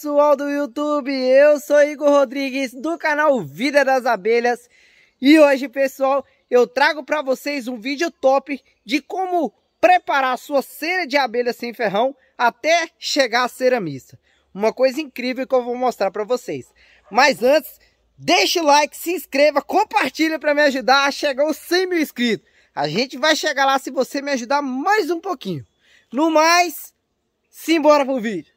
pessoal do YouTube, eu sou Igor Rodrigues do canal Vida das Abelhas e hoje pessoal eu trago para vocês um vídeo top de como preparar a sua cera de abelha sem ferrão até chegar à cera mista. Uma coisa incrível que eu vou mostrar para vocês. Mas antes, deixa o like, se inscreva, compartilha para me ajudar a chegar aos 100 mil inscritos. A gente vai chegar lá se você me ajudar mais um pouquinho. No mais, simbora pro vídeo.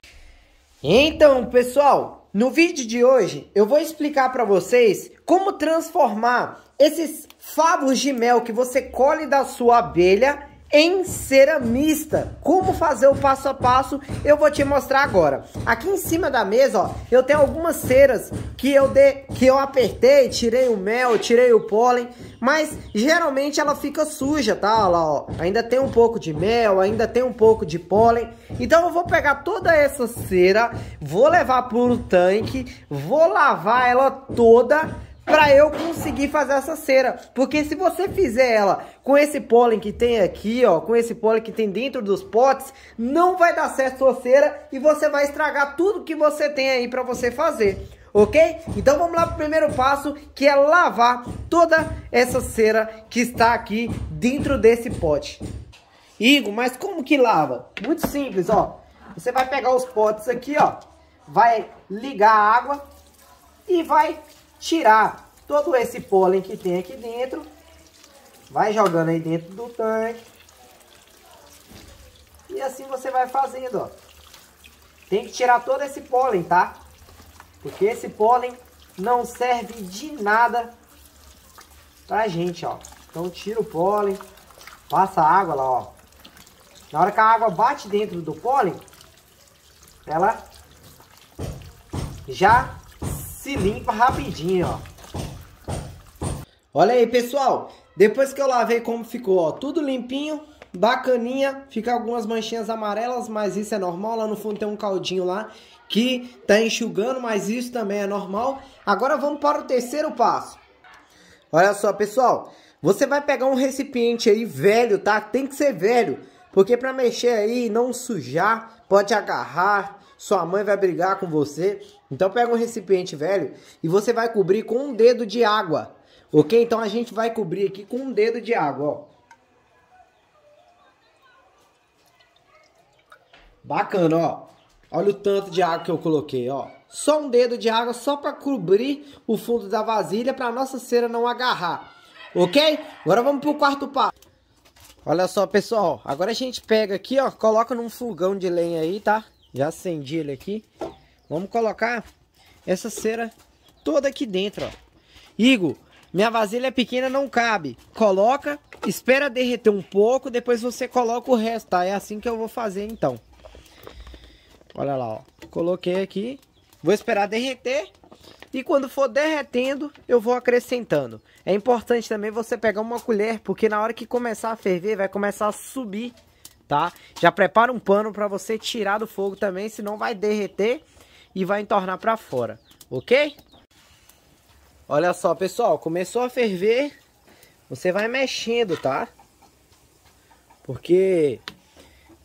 Então, pessoal, no vídeo de hoje eu vou explicar para vocês como transformar esses favos de mel que você colhe da sua abelha em ceramista. Como fazer o passo a passo, eu vou te mostrar agora. Aqui em cima da mesa, ó, eu tenho algumas ceras que eu de, que eu apertei, tirei o mel, tirei o pólen, mas geralmente ela fica suja, tá? Olha lá, ó, ainda tem um pouco de mel, ainda tem um pouco de pólen. Então eu vou pegar toda essa cera, vou levar pro tanque, vou lavar ela toda para eu conseguir fazer essa cera. Porque se você fizer ela com esse pólen que tem aqui, ó, com esse pólen que tem dentro dos potes, não vai dar certo sua cera e você vai estragar tudo que você tem aí para você fazer. Ok? Então vamos lá para o primeiro passo, que é lavar toda essa cera que está aqui dentro desse pote. Igor, mas como que lava? Muito simples, ó. Você vai pegar os potes aqui, ó. Vai ligar a água e vai tirar todo esse pólen que tem aqui dentro. Vai jogando aí dentro do tanque. E assim você vai fazendo, ó. Tem que tirar todo esse pólen, tá? Porque esse pólen não serve de nada pra gente, ó. Então tira o pólen, passa a água lá, ó. Na hora que a água bate dentro do pólen, ela já se limpa rapidinho, ó. Olha aí, pessoal. Depois que eu lavei como ficou, ó, tudo limpinho, bacaninha. Fica algumas manchinhas amarelas, mas isso é normal. Lá no fundo tem um caldinho lá que tá enxugando, mas isso também é normal. Agora vamos para o terceiro passo. Olha só, pessoal. Você vai pegar um recipiente aí velho, tá? Tem que ser velho. Porque para mexer aí e não sujar, pode agarrar, sua mãe vai brigar com você. Então pega um recipiente velho e você vai cobrir com um dedo de água, ok? Então a gente vai cobrir aqui com um dedo de água, ó. Bacana, ó. Olha o tanto de água que eu coloquei, ó. Só um dedo de água só para cobrir o fundo da vasilha para nossa cera não agarrar, ok? Agora vamos pro quarto passo. Olha só, pessoal. Agora a gente pega aqui, ó. Coloca num fogão de lenha aí, tá? Já acendi ele aqui. Vamos colocar essa cera toda aqui dentro, ó. Igor, minha vasilha é pequena não cabe. Coloca, espera derreter um pouco, depois você coloca o resto, tá? É assim que eu vou fazer então. Olha lá, ó. Coloquei aqui. Vou esperar derreter. E quando for derretendo, eu vou acrescentando. É importante também você pegar uma colher, porque na hora que começar a ferver, vai começar a subir, tá? Já prepara um pano para você tirar do fogo também, senão vai derreter e vai entornar para fora, ok? Olha só, pessoal, começou a ferver, você vai mexendo, tá? Porque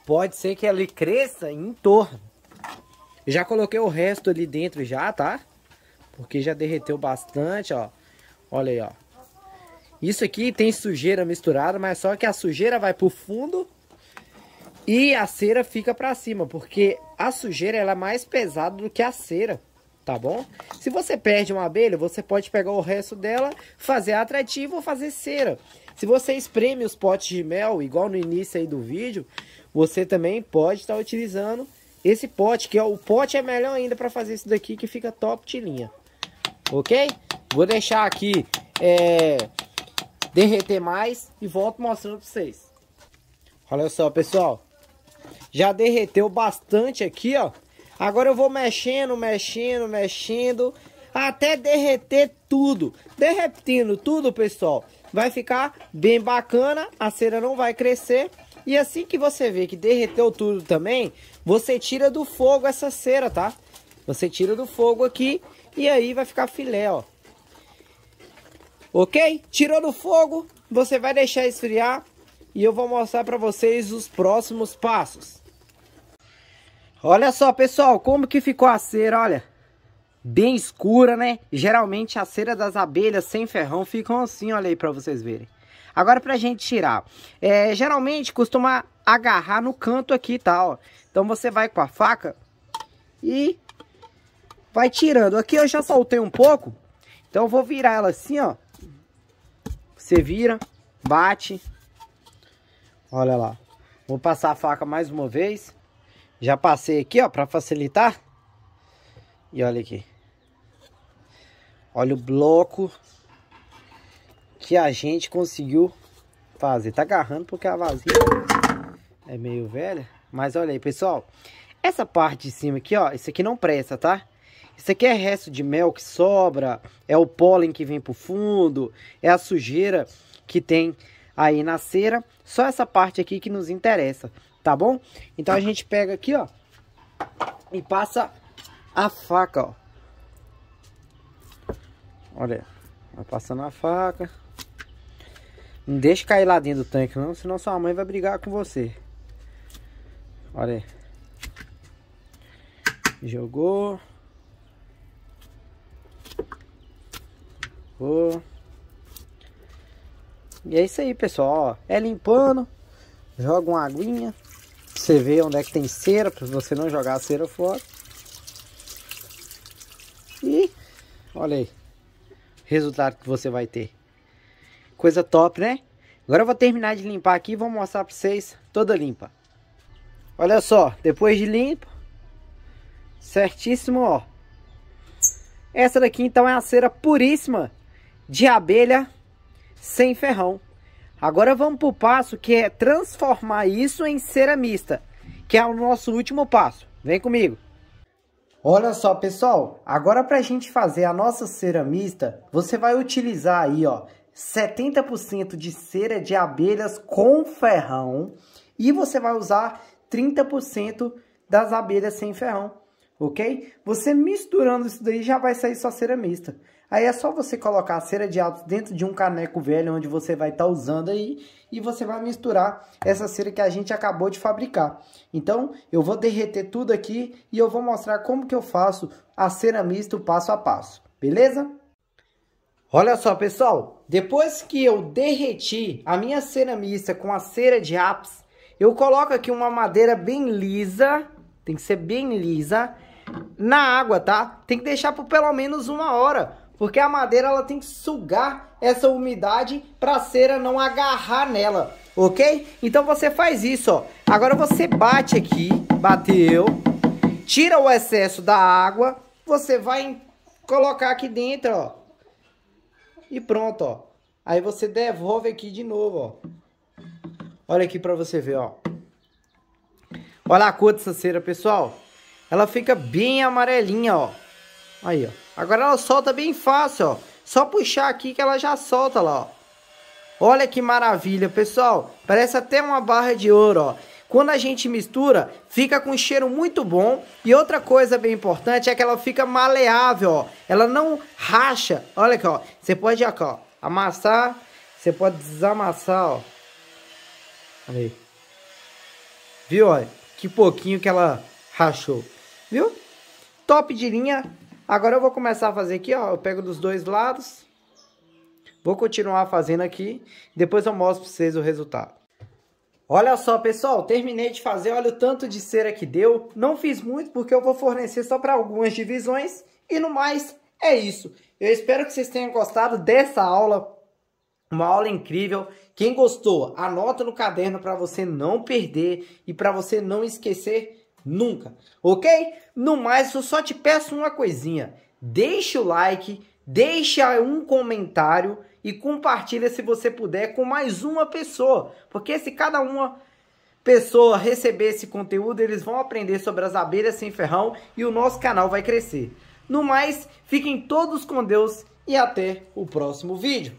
pode ser que ele cresça em torno. Já coloquei o resto ali dentro já, tá? Porque já derreteu bastante, ó. Olha aí, ó. Isso aqui tem sujeira misturada, mas só que a sujeira vai pro fundo e a cera fica para cima, porque a sujeira ela é mais pesada do que a cera, tá bom? Se você perde uma abelha, você pode pegar o resto dela, fazer atrativo ou fazer cera. Se você espreme os potes de mel, igual no início aí do vídeo, você também pode estar tá utilizando esse pote, que é, o pote é melhor ainda para fazer isso daqui, que fica top de linha, ok? Vou deixar aqui é, derreter mais e volto mostrando para vocês. Olha só, pessoal. Já derreteu bastante aqui, ó. Agora eu vou mexendo, mexendo, mexendo, até derreter tudo. derretindo tudo, pessoal, vai ficar bem bacana, a cera não vai crescer. E assim que você vê que derreteu tudo também, você tira do fogo essa cera, tá? Você tira do fogo aqui e aí vai ficar filé, ó. Ok? Tirou do fogo, você vai deixar esfriar e eu vou mostrar para vocês os próximos passos. Olha só, pessoal, como que ficou a cera, olha. Bem escura, né? Geralmente a cera das abelhas sem ferrão ficam assim, olha aí para vocês verem. Agora pra gente tirar, é, geralmente costuma agarrar no canto aqui, tá, ó. Então você vai com a faca e vai tirando. Aqui eu já soltei um pouco, então eu vou virar ela assim, ó. Você vira, bate, Olha lá. Vou passar a faca mais uma vez. Já passei aqui, ó, para facilitar. E olha aqui. Olha o bloco que a gente conseguiu fazer. Tá agarrando porque a vasilha é meio velha. Mas olha aí, pessoal. Essa parte de cima aqui, ó, isso aqui não presta, tá? Isso aqui é resto de mel que sobra, é o pólen que vem pro fundo, é a sujeira que tem aí na cera. Só essa parte aqui que nos interessa, tá bom? Então a gente pega aqui, ó, e passa a faca, ó. Olha, vai passando a faca. Não deixe cair lá dentro do tanque, não, senão sua mãe vai brigar com você. Olha aí. Jogou. Jogou. E é isso aí, pessoal. Ó, é limpando, joga uma aguinha, você vê onde é que tem cera, para você não jogar a cera fora. E olha aí, resultado que você vai ter. Coisa top, né? Agora eu vou terminar de limpar aqui e vou mostrar para vocês toda limpa. Olha só, depois de limpo, certíssimo, ó. Essa daqui então é a cera puríssima de abelha sem ferrão. Agora vamos para o passo que é transformar isso em ceramista, que é o nosso último passo. Vem comigo. Olha só, pessoal, agora para a gente fazer a nossa ceramista, você vai utilizar aí, ó, 70% de cera de abelhas com ferrão e você vai usar 30% das abelhas sem ferrão, ok? Você misturando isso daí já vai sair sua cera mista. Aí é só você colocar a cera de aço dentro de um caneco velho onde você vai estar tá usando aí e você vai misturar essa cera que a gente acabou de fabricar. Então eu vou derreter tudo aqui e eu vou mostrar como que eu faço a cera mista passo a passo, beleza? Olha só pessoal, depois que eu derreti a minha cera mista com a cera de ápice, eu coloco aqui uma madeira bem lisa, tem que ser bem lisa, na água, tá? Tem que deixar por pelo menos uma hora, porque a madeira ela tem que sugar essa umidade para a cera não agarrar nela, ok? Então você faz isso, ó. Agora você bate aqui, bateu, tira o excesso da água, você vai colocar aqui dentro, ó. E pronto, ó. Aí você devolve aqui de novo, ó. Olha aqui para você ver, ó. Olha a cor dessa cera, pessoal. Ela fica bem amarelinha, ó. Aí, ó. Agora ela solta bem fácil, ó. Só puxar aqui que ela já solta lá, ó. Olha que maravilha, pessoal. Parece até uma barra de ouro, ó. Quando a gente mistura, fica com um cheiro muito bom. E outra coisa bem importante é que ela fica maleável, ó. Ela não racha. Olha aqui, ó. Você pode aqui, ó, amassar. Você pode desamassar, ó. Olha aí. Viu, ó? Que pouquinho que ela rachou. Viu? Top de linha. Agora eu vou começar a fazer aqui, ó. Eu pego dos dois lados. Vou continuar fazendo aqui. Depois eu mostro pra vocês o resultado. Olha só, pessoal. Terminei de fazer. Olha o tanto de cera que deu. Não fiz muito porque eu vou fornecer só para algumas divisões. E no mais, é isso. Eu espero que vocês tenham gostado dessa aula. Uma aula incrível. Quem gostou, anota no caderno para você não perder e para você não esquecer nunca, ok? No mais, eu só te peço uma coisinha: deixe o like, deixa um comentário e compartilha se você puder com mais uma pessoa, porque se cada uma pessoa receber esse conteúdo, eles vão aprender sobre as abelhas sem ferrão e o nosso canal vai crescer. No mais, fiquem todos com Deus e até o próximo vídeo.